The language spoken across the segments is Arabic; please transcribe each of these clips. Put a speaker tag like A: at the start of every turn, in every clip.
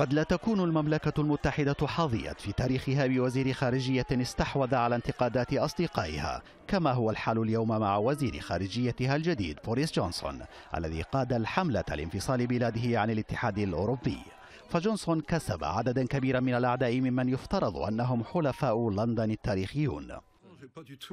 A: قد لا تكون المملكة المتحدة حظيت في تاريخها بوزير خارجية استحوذ على انتقادات أصدقائها كما هو الحال اليوم مع وزير خارجيتها الجديد بوريس جونسون الذي قاد الحملة لانفصال بلاده عن الاتحاد الأوروبي فجونسون كسب عددا كبيرا من الأعداء ممن يفترض أنهم حلفاء لندن التاريخيون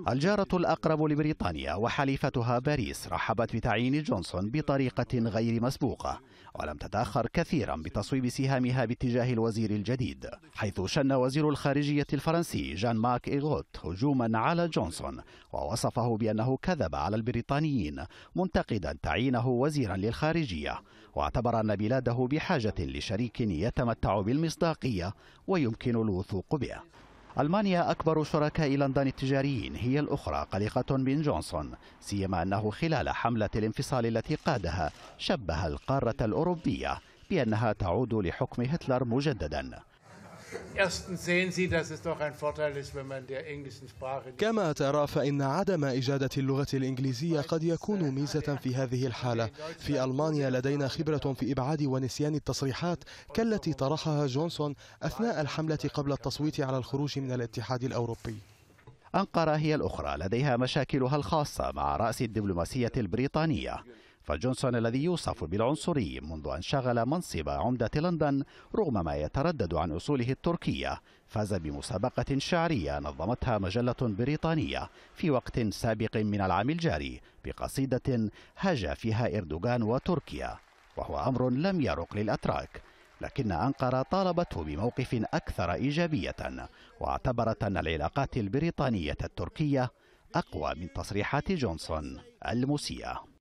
A: الجارة الأقرب لبريطانيا وحليفتها باريس رحبت بتعيين جونسون بطريقة غير مسبوقة ولم تتأخر كثيرا بتصويب سهامها باتجاه الوزير الجديد حيث شن وزير الخارجية الفرنسي جان ماك إيغوت هجوما على جونسون ووصفه بأنه كذب على البريطانيين منتقدا تعيينه وزيرا للخارجية واعتبر أن بلاده بحاجة لشريك يتمتع بالمصداقية ويمكن الوثوق به ألمانيا أكبر شركاء لندن التجاريين هي الأخرى قلقة من جونسون سيما أنه خلال حملة الانفصال التي قادها شبه القارة الأوروبية
B: بأنها تعود لحكم هتلر مجددا Erstens sehen Sie, dass es doch ein Vorteil ist, wenn man der englischen Sprache كما ترى فإن عدم إجادة اللغة الإنجليزية قد يكون ميزة في هذه الحالة في ألمانيا لدينا خبرة في إبعاد ونسيان التصريحات كالتي طرحها جونسون أثناء الحملة قبل التصويت على الخروج من الاتحاد الأوروبي
A: أنقرة هي الأخرى لديها مشاكلها الخاصة مع رأس الدبلوماسية البريطانية فجونسون الذي يوصف بالعنصري منذ أن شغل منصب عمدة لندن رغم ما يتردد عن أصوله التركية فاز بمسابقة شعرية نظمتها مجلة بريطانية في وقت سابق من العام الجاري بقصيدة هاجى فيها إردوغان وتركيا وهو أمر لم يرق للأتراك لكن أنقرة طالبته بموقف أكثر إيجابية واعتبرت أن العلاقات البريطانية التركية أقوى من تصريحات جونسون المسيئة